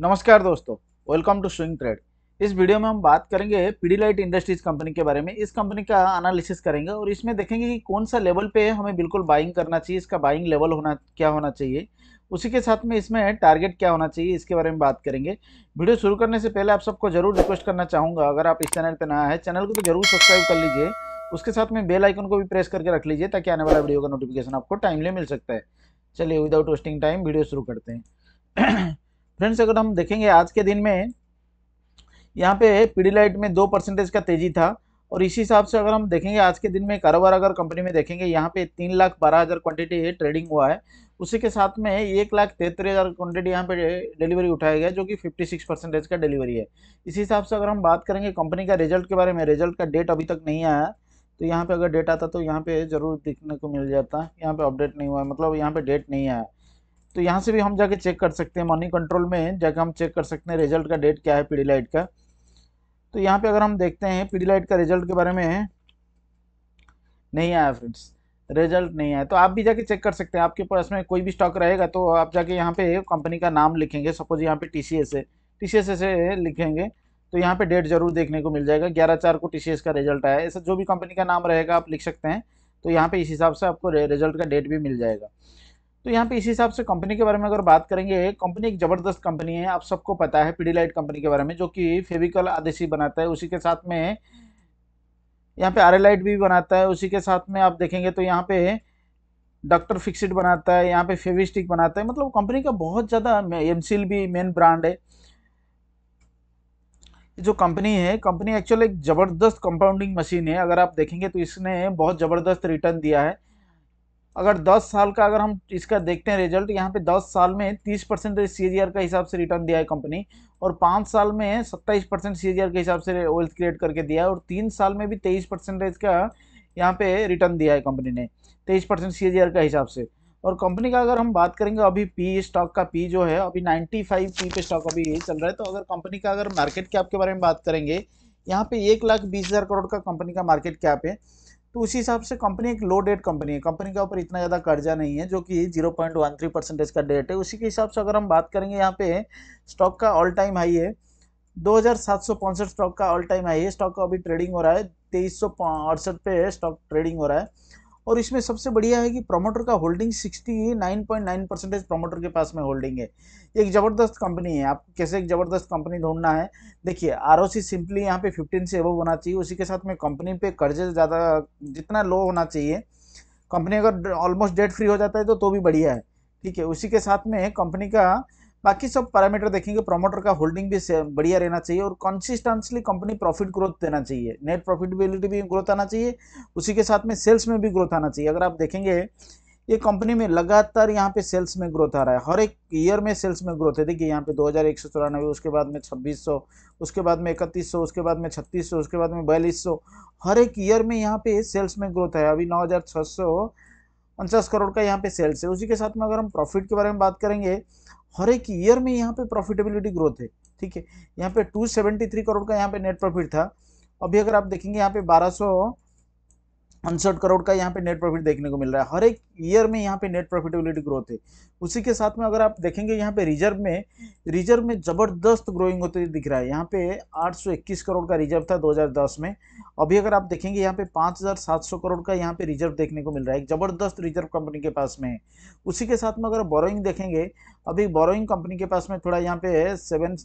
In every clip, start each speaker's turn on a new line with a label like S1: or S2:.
S1: नमस्कार दोस्तों welcome to swing trade इस वीडियो में हम बात करेंगे पीडीलाइट इंडस्ट्रीज कंपनी के बारे में इस कंपनी का एनालिसिस करेंगे और इसमें देखेंगे कि कौन सा लेवल पे हमें बिल्कुल बाइंग करना चाहिए इसका बाइंग लेवल होना क्या होना चाहिए उसी के साथ में इसमें टारगेट क्या होना चाहिए इसके बारे में बात करेंगे वीडियो शुरू करने से पहले आप सबको जरूर रिक्वेस्ट करना चाहूँगा अगर आप इस चैनल पर नया है चैनल को तो जरूर सब्सक्राइब कर लीजिए उसके साथ में बेल आइकन को भी प्रेस करके रख लीजिए ताकि आने वाला वीडियो का नोटिफिकेशन आपको टाइमली मिल सकता है चलिए विदाउट वेस्टिंग टाइम वीडियो शुरू करते हैं फ्रेंड्स अगर हम देखेंगे आज के दिन में यहाँ पे पीडीलाइट में दो परसेंटेज का तेजी था और इसी हिसाब से अगर हम देखेंगे आज के दिन में कारोबार अगर कंपनी में देखेंगे यहाँ पे तीन लाख बारह हज़ार क्वान्टिटी ट्रेडिंग हुआ है उसी के साथ में एक लाख तिहत्तर हज़ार क्वान्टिटी यहाँ पे डिलीवरी उठाया गया जो कि 56 परसेंटेज का डिलीवरी है इसी हिसाब से अगर हम बात करेंगे कंपनी का रिजल्ट के बारे में रिजल्ट का डेट अभी तक नहीं आया तो यहाँ पर अगर डेट आता तो यहाँ पर ज़रूर देखने को मिल जाता यहाँ पर अपडेट नहीं हुआ मतलब यहाँ पर डेट नहीं आया तो यहाँ से भी हम जाके चेक कर सकते हैं मनी कंट्रोल में जाके हम चेक कर सकते हैं रिजल्ट का डेट क्या है पीडी लाइट का तो यहाँ पे अगर हम देखते हैं पीडी लाइट का रिजल्ट के बारे में नहीं आया फ्रेंड्स रिजल्ट नहीं आया तो आप भी जाके चेक कर सकते हैं आपके पास में कोई भी स्टॉक रहेगा तो आप जाके यहाँ पे कंपनी का नाम लिखेंगे सपोज यहाँ पे टी सी एस है टी सी एस से लिखेंगे तो यहाँ पे डेट जरूर देखने को मिल जाएगा ग्यारह चार को टी सी एस का रिजल्ट आया ऐसा जो भी कंपनी का नाम रहेगा आप लिख सकते हैं तो यहाँ पे इस हिसाब से आपको रिजल्ट का डेट भी मिल जाएगा तो यहाँ पे इस हिसाब से कंपनी के बारे में अगर बात करेंगे कंपनी एक ज़बरदस्त कंपनी है आप सबको पता है पीडीलाइट कंपनी के बारे में जो कि फेविकल आदेशी बनाता है उसी के साथ में यहाँ पे आर लाइट भी बनाता है उसी के साथ में आप देखेंगे तो यहाँ पे डॉक्टर फिक्सिट बनाता है यहाँ पे फेविस्टिक बनाता है मतलब कंपनी का बहुत ज़्यादा एम भी मेन ब्रांड है जो कंपनी है कंपनी एक्चुअली एक ज़बरदस्त कंपाउंडिंग मशीन है अगर आप देखेंगे तो इसने बहुत ज़बरदस्त रिटर्न दिया है अगर 10 साल का अगर हम इसका देखते हैं रिजल्ट यहाँ पे 10 साल में 30 परसेंटेज तो सी का हिसाब से रिटर्न दिया है कंपनी और पाँच साल में 27 परसेंट सी के हिसाब से वेल्थ क्रिएट करके दिया है और तीन साल में भी तेईस परसेंटेज का यहाँ पे रिटर्न दिया है कंपनी ने तेईस परसेंट सी का हिसाब से और कंपनी का अगर हम बात करेंगे अभी पी स्टॉक का पी जो है अभी नाइन्टी पी पे स्टॉक अभी यही चल रहा है तो अगर कंपनी का अगर मार्केट कैप के बारे में बात करेंगे यहाँ पे एक लाख बीस हज़ार करोड़ का कंपनी का मार्केट कैप है तो उसी हिसाब से कंपनी एक लो डेट कंपनी है कंपनी के ऊपर इतना ज़्यादा कर्जा नहीं है जो कि zero point one three percentage का डेट है उसी के हिसाब से अगर हम बात करेंगे यहाँ पे स्टॉक का ऑल टाइम हाई है दो हज़ार सात सौ पैंसठ स्टॉक का ऑल टाइम हाई है स्टॉक का अभी ट्रेडिंग हो रहा है तेईस सौ अड़सठ पे स्टॉक ट्रेडिंग हो रहा है और इसमें सबसे बढ़िया है कि प्रमोटर का होल्डिंग 69.9 परसेंटेज प्रमोटर के पास में होल्डिंग है एक ज़बरदस्त कंपनी है आप कैसे एक ज़बरदस्त कंपनी ढूंढना है देखिए आर सिंपली यहाँ पे 15 से अबव होना चाहिए उसी के साथ में कंपनी पे कर्जे ज़्यादा जितना लो होना चाहिए कंपनी अगर ऑलमोस्ट डेट फ्री हो जाता है तो तो भी बढ़िया है ठीक है उसी के साथ में कंपनी का बाकी सब पैरामीटर देखेंगे प्रमोटर का होल्डिंग भी बढ़िया रहना चाहिए और कंसिस्टेंसली कंपनी प्रॉफिट ग्रोथ देना चाहिए नेट प्रॉफिटेबिलिटी भी ग्रोथ आना चाहिए उसी के साथ में सेल्स में भी ग्रोथ आना चाहिए अगर आप देखेंगे ये कंपनी में लगातार यहाँ पे सेल्स में ग्रोथ आ रहा है हर एक ईयर में सेल्स में ग्रोथ है देखिए यहाँ पे दो हज़ार एक सौ चौरानबे उसके बाद में छब्बीस सौ उसके बाद में इकतीस सौ उसके बाद में छत्तीस सौ उसके बाद में बयालीस सौ हर एक ईयर में यहाँ पे सेल्स में ग्रोथ है अभी नौ हज़ार छः सौ उनचास करोड़ का यहाँ पे सेल्स है उसी के साथ में अगर हम प्रॉफिट के बारे में बात करेंगे हर एक ईयर में यहाँ पे प्रॉफिटेबिलिटी ग्रोथ है ठीक है यहाँ पे 273 करोड़ का यहाँ पे नेट प्रॉफिट था अभी अगर आप देखेंगे यहाँ पे उनसठ करोड़ का यहाँ पे नेट प्रॉफिट देखने को मिल रहा है हर एक ईयर में यहाँ पे नेट प्रॉफिटेबिलिटी ग्रोथ है उसी के साथ में अगर आप देखेंगे यहाँ पे रिजर्व में रिजर्व में ज़बरदस्त ग्रोइंग होते दिख रहा है यहाँ पे 821 करोड़ का रिजर्व था 2010 में अभी अगर आप देखेंगे यहाँ पे 5,700 करोड़ का यहाँ पे रिजर्व देखने को मिल रहा है एक ज़बरदस्त रिजर्व कंपनी के पास में है उसी के साथ में अगर बोरोइंग देखेंगे अभी बोरोइंग कंपनी के पास में थोड़ा यहाँ पे सेवन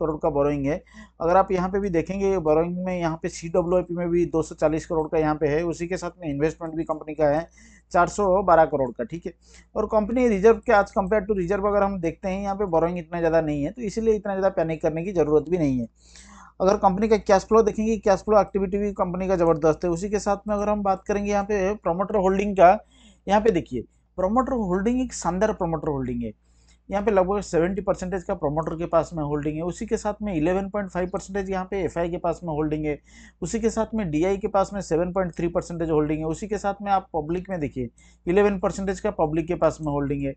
S1: करोड़ का बोरोइंग है अगर आप यहाँ पे भी देखेंगे बोरोइंग में यहाँ पे सी में भी दो करोड़ का यहाँ पे है उसी के साथ में इन्वेस्टमेंट भी कंपनी का है चार सौ बारह करोड़ का ठीक है और कंपनी रिजर्व के आज कंपेयर टू रिजर्व अगर हम देखते हैं यहाँ पे बोरोइंग इतना ज़्यादा नहीं है तो इसीलिए इतना ज़्यादा पैनिक करने की ज़रूरत भी नहीं है अगर कंपनी का कैश फ्लो देखेंगे कैश फ्लो एक्टिविटी भी कंपनी का ज़बरदस्त है उसी के साथ में अगर हम बात करेंगे यहाँ पे प्रोमोटर होल्डिंग का यहाँ पे देखिए प्रोमोटर होल्डिंग एक शानदार प्रोमोटर होल्डिंग है यहाँ पे लगभग 70 परसेंटेज का प्रमोटर के पास में होल्डिंग है उसी के साथ में 11.5 परसेंटेज यहाँ पे एफआई के पास में होल्डिंग है उसी के साथ में डीआई के पास में 7.3 परसेंटेज होल्डिंग है उसी के साथ में आप पब्लिक में देखिए 11 परसेंटेज का पब्लिक के पास में होल्डिंग है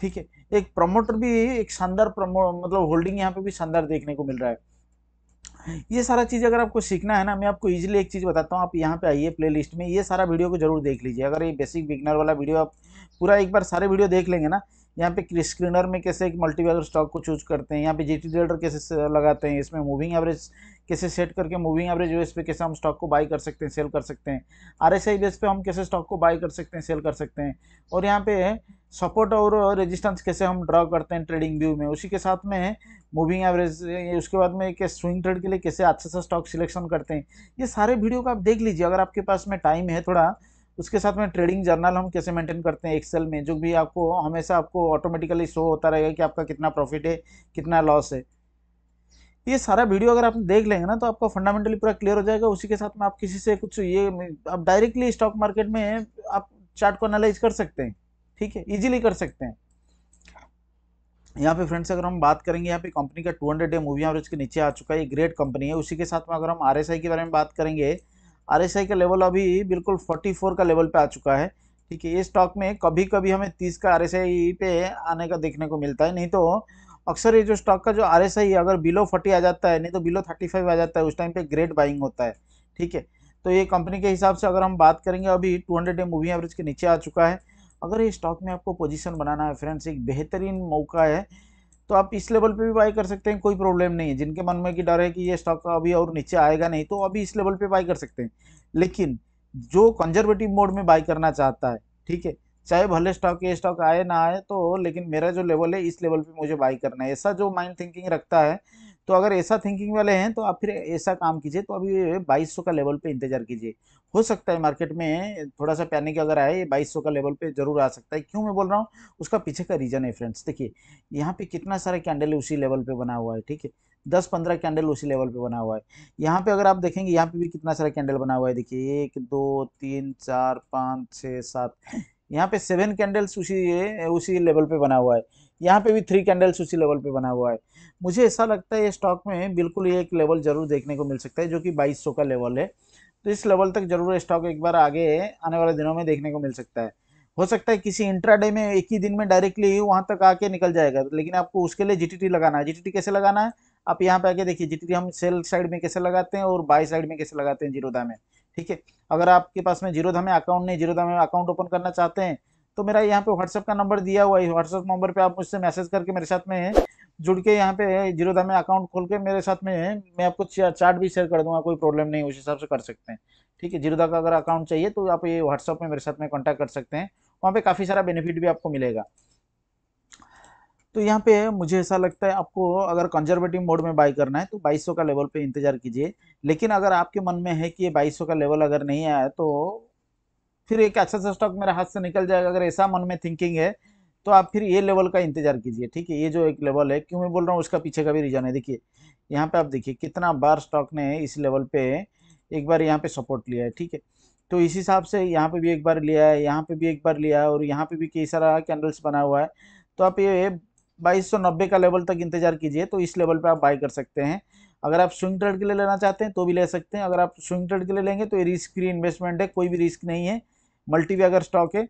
S1: ठीक है एक प्रमोटर भी एक शानदार प्रमो मतलब होल्डिंग यहाँ पे भी शानदार देखने को मिल रहा है ये सारा चीज़ अगर आपको सीखना है ना मैं आपको इजीली एक चीज़ बताता हूँ आप यहाँ पे आइए प्लेलिस्ट में ये सारा वीडियो को जरूर देख लीजिए अगर ये बेसिक बिगनर वाला वीडियो आप पूरा एक बार सारे वीडियो देख लेंगे ना यहाँ पे स्क्रीनर में कैसे एक मल्टीवेलर स्टॉक को चूज करते हैं यहाँ पे ट्रेडर कैसे लगाते हैं इसमें मूविंग एवरेज कैसे सेट करके मूविंग एवरेज बेस पे कैसे हम स्टॉक को बाई कर सकते हैं सेल कर सकते हैं आर एस आई बेस पे हम कैसे स्टॉक को बाई कर सकते हैं सेल कर सकते हैं और यहाँ पे सपोर्ट और रेजिस्टेंस कैसे हम ड्रॉ करते हैं ट्रेडिंग व्यू में उसी के साथ में मूविंग एवरेज उसके बाद में कैसे स्विंग ट्रेड के लिए कैसे अच्छा सा स्टॉक सिलेक्शन करते हैं ये सारे वीडियो को आप देख लीजिए अगर आपके पास में टाइम है थोड़ा उसके साथ में ट्रेडिंग जर्नल हम कैसे मेंटेन करते हैं एक्सेल में जो भी आपको हमेशा आपको ऑटोमेटिकली शो होता रहेगा कि आपका कितना प्रॉफिट है कितना लॉस है ये सारा वीडियो अगर आप देख लेंगे ना तो आपका फंडामेंटली पूरा क्लियर हो जाएगा उसी के साथ में आप किसी से कुछ ये आप डायरेक्टली स्टॉक मार्केट में आप चार्ट को एनालाइज कर सकते हैं ठीक है ईजिली कर सकते हैं यहाँ पे फ्रेंड्स अगर हम बात करेंगे यहाँ पे कंपनी का 200 डे मूवी एवरेज के नीचे आ चुका है ये ग्रेट कंपनी है उसी के साथ में अगर हम आरएसआई के बारे में बात करेंगे आर का लेवल अभी बिल्कुल 44 का लेवल पे आ चुका है ठीक है ये स्टॉक में कभी कभी हमें 30 का आर पे आने का देखने को मिलता है नहीं तो अक्सर ये जो स्टॉक का जो आर अगर बिलो फोर्टी आ जाता है नहीं तो बिलो थर्टी फाइव आ जाता है उस टाइम पे ग्रेट बाइंग होता है ठीक है तो ये कंपनी के हिसाब से अगर हम बात करेंगे अभी two hundred day moving average के नीचे आ चुका है अगर ये स्टॉक में आपको पोजीशन बनाना है फ्रेंड्स एक बेहतरीन मौका है तो आप इस लेवल पे भी बाई कर सकते हैं कोई प्रॉब्लम नहीं है जिनके मन में कि डर है कि ये स्टॉक तो अभी और नीचे आएगा नहीं तो अभी इस लेवल पे बाई कर सकते हैं लेकिन जो कंजर्वेटिव मोड में बाई करना चाहता है ठीक है चाहे भले स्टॉक ये स्टॉक आए ना आए तो लेकिन मेरा जो लेवल है इस लेवल पे मुझे बाई करना है ऐसा जो माइंड थिंकिंग रखता है तो अगर ऐसा थिंकिंग वाले हैं तो आप फिर ऐसा काम कीजिए तो अभी बाईस का लेवल पे इंतजार कीजिए हो सकता है मार्केट में थोड़ा सा पैनिक अगर आए ये बाईस का लेवल पे जरूर आ सकता है क्यों मैं बोल रहा हूँ उसका पीछे का रीजन है फ्रेंड्स देखिए यहाँ पे कितना सारा कैंडल उसी लेवल पे बना हुआ है ठीक है दस पंद्रह कैंडल उसी लेवल पे बना हुआ है यहाँ पे अगर आप देखेंगे यहाँ पे भी कितना सारा कैंडल बना हुआ है देखिए एक दो तीन चार पाँच छः सात यहाँ पे सेवन कैंडल्स उसी उसी लेवल पे बना हुआ है यहाँ पे भी थ्री कैंडल्स उसी लेवल पे बना हुआ है मुझे ऐसा लगता है ये स्टॉक में बिल्कुल ये एक लेवल जरूर देखने को मिल सकता है जो कि 2200 का लेवल है तो इस लेवल तक जरूर स्टॉक एक बार आगे आने वाले दिनों में देखने को मिल सकता है हो सकता है किसी इंट्राडे में एक ही दिन में डायरेक्टली वहाँ तक आके निकल जाएगा लेकिन आपको उसके लिए जी लगाना है जी कैसे लगाना है आप यहाँ पे आके देखिए जी हम सेल साइड में कैसे लगाते हैं और बाई साइड में कैसे लगाते हैं जीरोधा में ठीक है अगर आपके पास में जीरोधा में अकाउंट नहीं जीरोधा में अकाउंट ओपन करना चाहते हैं तो मेरा यहाँ पे व्हाट्सअप का नंबर दिया हुआ है व्हाट्सअप नंबर पे आप मुझसे मैसेज करके मेरे साथ में जुड़ के यहाँ पे जीरो में अकाउंट खोल के मेरे साथ में मैं आपको चार्ट भी शेयर कर दूंगा कोई प्रॉब्लम नहीं उस हिसाब से कर सकते हैं ठीक है जीरोधा का अगर अकाउंट चाहिए तो आप ये व्हाट्सअप में मेरे साथ में कॉन्टैक्ट कर सकते हैं वहाँ पे काफ़ी सारा बेनिफिट भी आपको मिलेगा तो यहाँ पे मुझे ऐसा लगता है आपको अगर कंजर्वेटिव मोड में बाई करना है तो 2200 का लेवल पे इंतजार कीजिए लेकिन अगर आपके मन में है कि ये 2200 का लेवल अगर नहीं आया तो फिर एक अच्छा सा स्टॉक मेरा हाथ से निकल जाएगा अगर ऐसा मन में थिंकिंग है तो आप फिर ये लेवल का इंतजार कीजिए ठीक है ये जो एक लेवल है क्यों मैं बोल रहा हूँ उसका पीछे का भी रीजन है देखिए यहाँ पे आप देखिए कितना बार स्टॉक ने इस लेवल पे एक बार यहाँ पे सपोर्ट लिया है ठीक है तो इस हिसाब से यहाँ पे भी एक बार लिया है यहाँ पे भी एक बार लिया है और यहाँ पे भी कई सारा कैंडल्स बना हुआ है तो आप ये बाईस का लेवल तक इंतजार कीजिए तो इस लेवल पर आप बाई कर सकते हैं अगर आप स्विंग ट्रेड के लिए लेना चाहते हैं तो भी ले सकते हैं अगर आप स्विंग ट्रेड के लिए लेंगे तो ये रिस्क फ्री इन्वेस्टमेंट है कोई भी रिस्क नहीं है मल्टी भी अगर स्टॉक है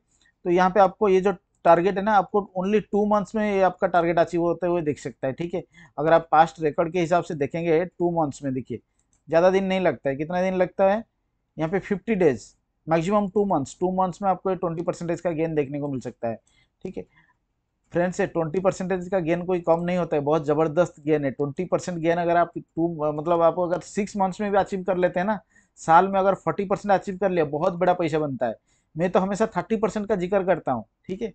S1: तो यहाँ पे आपको ये जो टारगेट है ना आपको ओनली टू मंथ्स में ये आपका टारगेट अचीव होते हुए देख सकता है ठीक है अगर आप पास्ट रिकॉर्ड के हिसाब से देखेंगे टू मंथ्स में देखिए ज़्यादा दिन नहीं लगता है कितना दिन लगता है यहाँ पे fifty days maximum two months two months में आपको ट्वेंटी परसेंटेज का गेन देखने को मिल सकता है ठीक है फ्रेंड्स से ट्वेंटी परसेंटेज का गेन कोई कम नहीं होता है बहुत ज़बरदस्त गेन है ट्वेंटी परसेंट गेन अगर आप टू मतलब आप अगर सिक्स मंथ्स में भी अचीव कर लेते हैं ना साल में अगर फोर्टी परसेंट अचीव कर लिया बहुत बड़ा पैसा बनता है मैं तो हमेशा थर्टी परसेंट का जिक्र करता हूँ ठीक है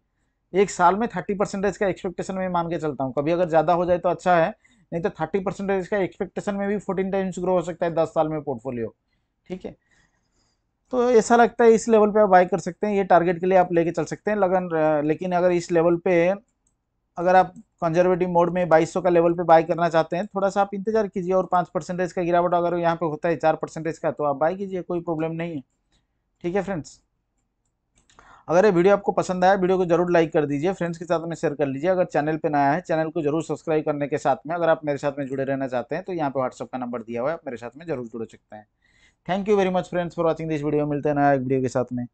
S1: एक साल में थर्टी परसेंटेज का एक्सपेक्टेशन में मान के चलता हूँ कभी अगर ज़्यादा हो जाए तो अच्छा है नहीं तो थर्टी परसेंटेज का एक्सपेक्टेशन में भी फोर्टीन टाइम्स ग्रो हो सकता है दस साल में पोर्टफोलियो ठीक है तो ऐसा लगता है इस लेवल पर आप बाय कर सकते हैं ये टारगेट के लिए आप लेके चल सकते हैं लगन लेकिन अगर इस लेवल पे अगर आप कंजर्वेटिव मोड में 2200 का लेवल पे बाय करना चाहते हैं थोड़ा सा आप इंतजार कीजिए और पाँच परसेंटेज का गिरावट अगर यहाँ पे होता है चार परसेंटेज का तो आप बाय कीजिए कोई प्रॉब्लम नहीं है ठीक है फ्रेंड्स अगर ये वीडियो आपको पसंद आया वीडियो को जरूर लाइक कर दीजिए फ्रेंड्स के साथ में शेयर कर लीजिए अगर चैनल पर नया है चैनल को जरूर सब्सक्राइब करने के साथ में अगर आप मेरे साथ में जुड़े रहना चाहते हैं तो यहाँ पर व्हाट्सअप का नंबर दिया हुआ है आप मेरे साथ में जरूर जुड़ सकते हैं thank you very much friends for watching this video मिलते हैं नया एक वीडियो के साथ में